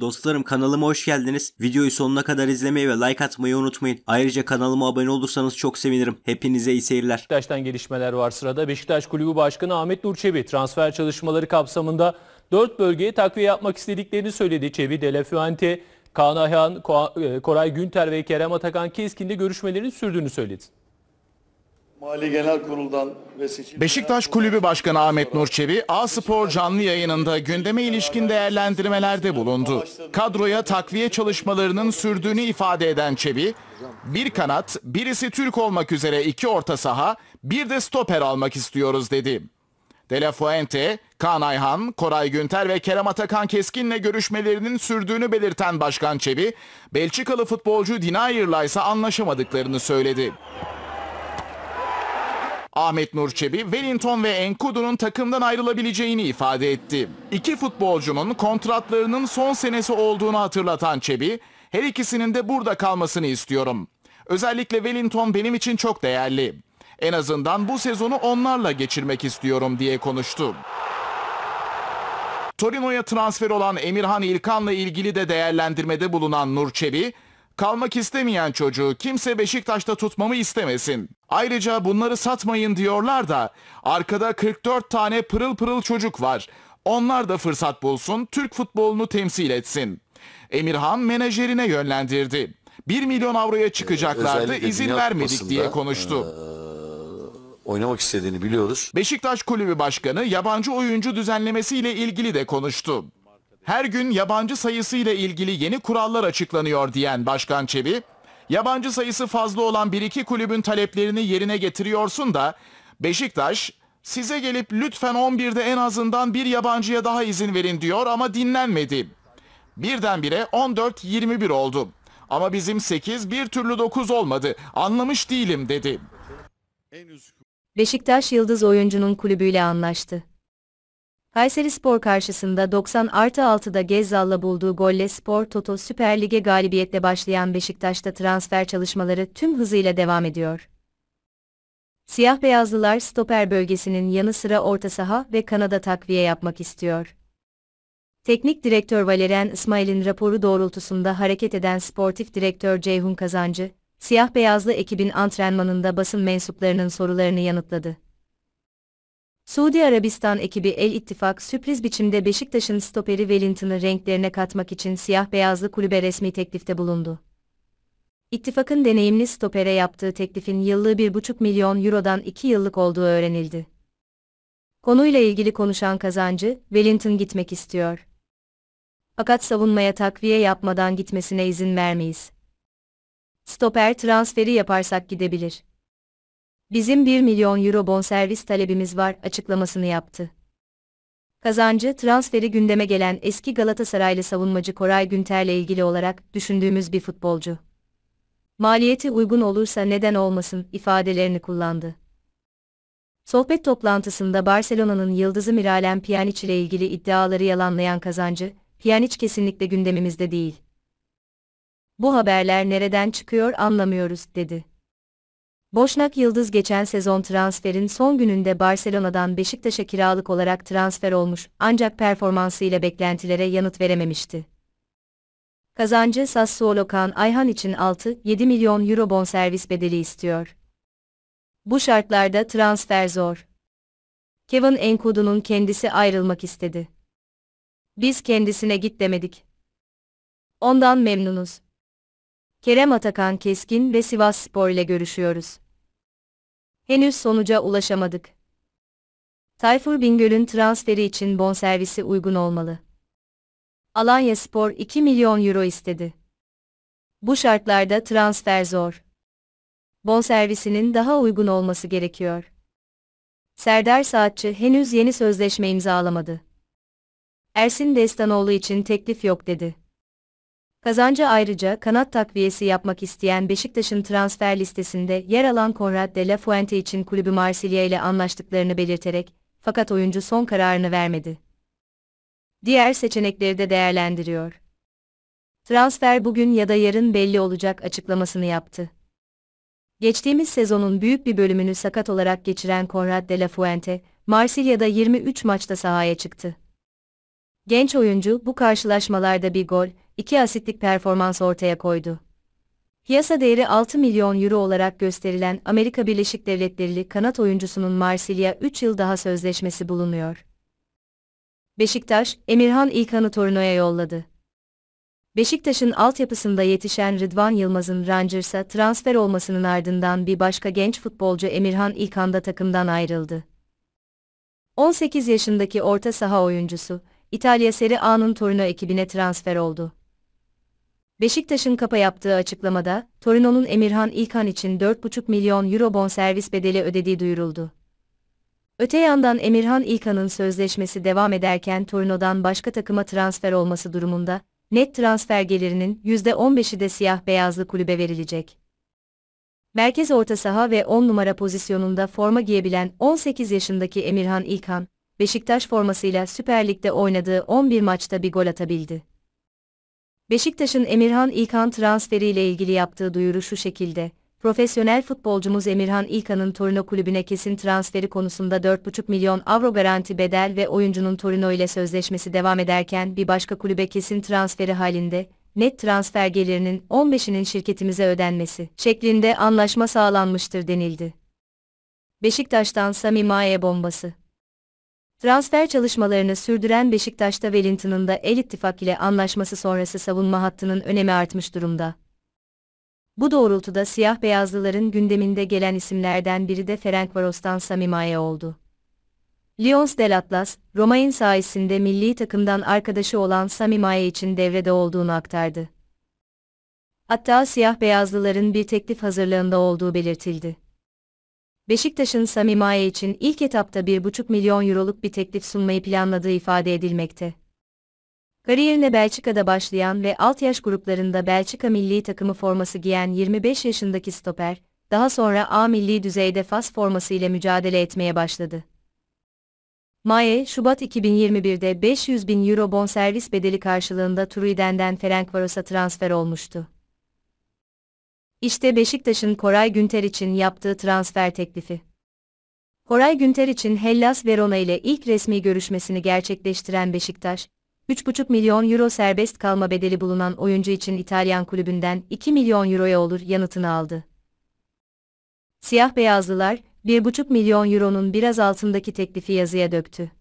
Dostlarım kanalıma hoş geldiniz. Videoyu sonuna kadar izlemeyi ve like atmayı unutmayın. Ayrıca kanalıma abone olursanız çok sevinirim. Hepinize iyi seyirler. Beşiktaş'tan gelişmeler var sırada. Beşiktaş Kulübü Başkanı Ahmet Nur Çebi transfer çalışmaları kapsamında 4 bölgeye takviye yapmak istediklerini söyledi. Çebi, De La Fuente, Kaan Ayhan, e, Koray Günter ve Kerem Atakan Keskin'de görüşmelerin sürdüğünü söyledi. Mali Genel Kurul'dan ve seçim... Beşiktaş Kulübü Başkanı Ahmet Nurçevi, A-Spor canlı yayınında gündeme ilişkin değerlendirmelerde bulundu. Kadroya takviye çalışmalarının sürdüğünü ifade eden Çevi, bir kanat, birisi Türk olmak üzere iki orta saha, bir de stoper almak istiyoruz dedi. De La Fuente, Kaan Ayhan, Koray Günter ve Kerem Atakan Keskin'le görüşmelerinin sürdüğünü belirten Başkan Çevi, Belçikalı futbolcu Dinayir'la ise anlaşamadıklarını söyledi. Ahmet Nur Çebi, Wellington ve Enkudu'nun takımdan ayrılabileceğini ifade etti. İki futbolcunun kontratlarının son senesi olduğunu hatırlatan Çebi, her ikisinin de burada kalmasını istiyorum. Özellikle Wellington benim için çok değerli. En azından bu sezonu onlarla geçirmek istiyorum diye konuştu. Torino'ya transfer olan Emirhan İlkan'la ilgili de değerlendirmede bulunan Nur Çebi, Kalmak istemeyen çocuğu kimse Beşiktaş'ta tutmamı istemesin. Ayrıca bunları satmayın diyorlar da arkada 44 tane pırıl pırıl çocuk var. Onlar da fırsat bulsun, Türk futbolunu temsil etsin. Emirhan menajerine yönlendirdi. 1 milyon avroya çıkacaklardı, Özellikle izin vermedik diye konuştu. Oynamak istediğini biliyoruz. Beşiktaş Kulübü Başkanı yabancı oyuncu düzenlemesiyle ilgili de konuştu her gün yabancı sayısı ile ilgili yeni kurallar açıklanıyor diyen Başkan Çebi, yabancı sayısı fazla olan bir iki kulübün taleplerini yerine getiriyorsun da Beşiktaş size gelip lütfen 11'de en azından bir yabancıya daha izin verin diyor ama dinlenmedi. Birdenbire 14-21 oldu. Ama bizim 8 bir türlü 9 olmadı. Anlamış değilim dedi. Beşiktaş Yıldız oyuncunun kulübüyle anlaştı. Kayseri Spor karşısında 90 artı 6'da Gezzal'la bulduğu golle Spor Toto Süper Lig'e galibiyetle başlayan Beşiktaş'ta transfer çalışmaları tüm hızıyla devam ediyor. Siyah beyazlılar stoper bölgesinin yanı sıra orta saha ve kanada takviye yapmak istiyor. Teknik direktör Valerian İsmail'in raporu doğrultusunda hareket eden sportif direktör Ceyhun Kazancı, siyah beyazlı ekibin antrenmanında basın mensuplarının sorularını yanıtladı. Suudi Arabistan ekibi El İttifak sürpriz biçimde Beşiktaş'ın stoperi Wellington'ı renklerine katmak için siyah-beyazlı kulübe resmi teklifte bulundu. İttifakın deneyimli stopere yaptığı teklifin yıllığı 1,5 milyon eurodan 2 yıllık olduğu öğrenildi. Konuyla ilgili konuşan kazancı, Wellington gitmek istiyor. Fakat savunmaya takviye yapmadan gitmesine izin vermeyiz. Stoper transferi yaparsak gidebilir. Bizim 1 milyon euro bonservis talebimiz var açıklamasını yaptı. Kazancı transferi gündeme gelen eski Galatasaraylı savunmacı Koray Günter'le ilgili olarak düşündüğümüz bir futbolcu. Maliyeti uygun olursa neden olmasın ifadelerini kullandı. Sohbet toplantısında Barcelona'nın yıldızı Miralem Pjanic ile ilgili iddiaları yalanlayan kazancı, Pjanic kesinlikle gündemimizde değil. Bu haberler nereden çıkıyor anlamıyoruz dedi. Boşnak Yıldız geçen sezon transferin son gününde Barcelona'dan Beşiktaş'a kiralık olarak transfer olmuş ancak performansıyla beklentilere yanıt verememişti. Kazancı Sassuolo Kan Ayhan için 6-7 milyon euro bonservis bedeli istiyor. Bu şartlarda transfer zor. Kevin Enkudu'nun kendisi ayrılmak istedi. Biz kendisine git demedik. Ondan memnunuz. Kerem Atakan Keskin ve Sivas Spor ile görüşüyoruz. Henüz sonuca ulaşamadık. Tayfur Bingöl'ün transferi için bonservisi uygun olmalı. Alanya Spor 2 milyon euro istedi. Bu şartlarda transfer zor. Bonservisinin daha uygun olması gerekiyor. Serdar Saatçı henüz yeni sözleşme imzalamadı. Ersin Destanoğlu için teklif yok dedi. Kazancı ayrıca kanat takviyesi yapmak isteyen Beşiktaş'ın transfer listesinde yer alan Konrad de la Fuente için kulübü Marsilya ile anlaştıklarını belirterek, fakat oyuncu son kararını vermedi. Diğer seçenekleri de değerlendiriyor. Transfer bugün ya da yarın belli olacak açıklamasını yaptı. Geçtiğimiz sezonun büyük bir bölümünü sakat olarak geçiren Konrad de la Fuente, Marsilya'da 23 maçta sahaya çıktı. Genç oyuncu bu karşılaşmalarda bir gol, 2 asitlik performans ortaya koydu. Piyasa değeri 6 milyon euro olarak gösterilen Amerika Birleşik Devletleri'li kanat oyuncusunun Marsilya 3 yıl daha sözleşmesi bulunuyor. Beşiktaş, Emirhan İlkan'ı Torino'ya yolladı. Beşiktaş'ın altyapısında yetişen Rıdvan Yılmaz'ın Rangers'a transfer olmasının ardından bir başka genç futbolcu Emirhan İlkan da takımdan ayrıldı. 18 yaşındaki orta saha oyuncusu, İtalya Serie A'nın Torino ekibine transfer oldu. Beşiktaş'ın kapa yaptığı açıklamada, Torino'nun Emirhan İlkan için 4,5 milyon euro bonservis bedeli ödediği duyuruldu. Öte yandan Emirhan İlkan'ın sözleşmesi devam ederken Torino'dan başka takıma transfer olması durumunda, net transfer gelirinin %15'i de siyah-beyazlı kulübe verilecek. Merkez orta saha ve 10 numara pozisyonunda forma giyebilen 18 yaşındaki Emirhan İlkan, Beşiktaş formasıyla Süper Lig'de oynadığı 11 maçta bir gol atabildi. Beşiktaş'ın Emirhan İlkan transferiyle ilgili yaptığı duyuru şu şekilde. Profesyonel futbolcumuz Emirhan İlkan'ın Torino kulübüne kesin transferi konusunda 4,5 milyon avro garanti bedel ve oyuncunun Torino ile sözleşmesi devam ederken bir başka kulübe kesin transferi halinde net transfer gelirinin 15'inin şirketimize ödenmesi şeklinde anlaşma sağlanmıştır denildi. Beşiktaş'tan Sami Maye bombası Transfer çalışmalarını sürdüren Beşiktaş'ta Wellington'ın da El İttifak ile anlaşması sonrası savunma hattının önemi artmış durumda. Bu doğrultuda siyah beyazlıların gündeminde gelen isimlerden biri de Ferenc Varos'tan Samimaya oldu. Lyons Del Atlas, Roma'nın sayesinde milli takımdan arkadaşı olan Samimaya için devrede olduğunu aktardı. Hatta siyah beyazlıların bir teklif hazırlığında olduğu belirtildi. Beşiktaş'ın Samimaye için ilk etapta 1,5 milyon euroluk bir teklif sunmayı planladığı ifade edilmekte. Kariyerine Belçika'da başlayan ve alt yaş gruplarında Belçika milli takımı forması giyen 25 yaşındaki stoper, daha sonra A milli düzeyde Fas forması ile mücadele etmeye başladı. Maye, Şubat 2021'de 500 bin euro bonservis bedeli karşılığında Truiden'den Ferencvaros'a transfer olmuştu. İşte Beşiktaş'ın Koray Günter için yaptığı transfer teklifi. Koray Günter için Hellas Verona ile ilk resmi görüşmesini gerçekleştiren Beşiktaş, 3,5 milyon euro serbest kalma bedeli bulunan oyuncu için İtalyan kulübünden 2 milyon euroya olur yanıtını aldı. Siyah beyazlılar, 1,5 milyon euronun biraz altındaki teklifi yazıya döktü.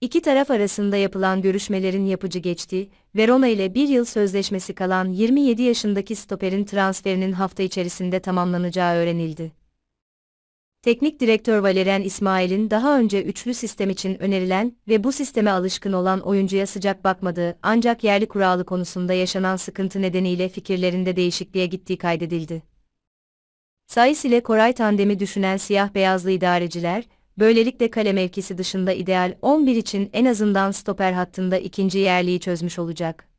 İki taraf arasında yapılan görüşmelerin yapıcı geçtiği, Verona ile bir yıl sözleşmesi kalan 27 yaşındaki stoperin transferinin hafta içerisinde tamamlanacağı öğrenildi. Teknik direktör Valerian İsmail'in daha önce üçlü sistem için önerilen ve bu sisteme alışkın olan oyuncuya sıcak bakmadığı ancak yerli kuralı konusunda yaşanan sıkıntı nedeniyle fikirlerinde değişikliğe gittiği kaydedildi. Sayıs ile Koray tandemi düşünen siyah-beyazlı idareciler, böylelikle kale mevkisi dışında ideal 11 için en azından stoper hattında ikinci yerliği çözmüş olacak.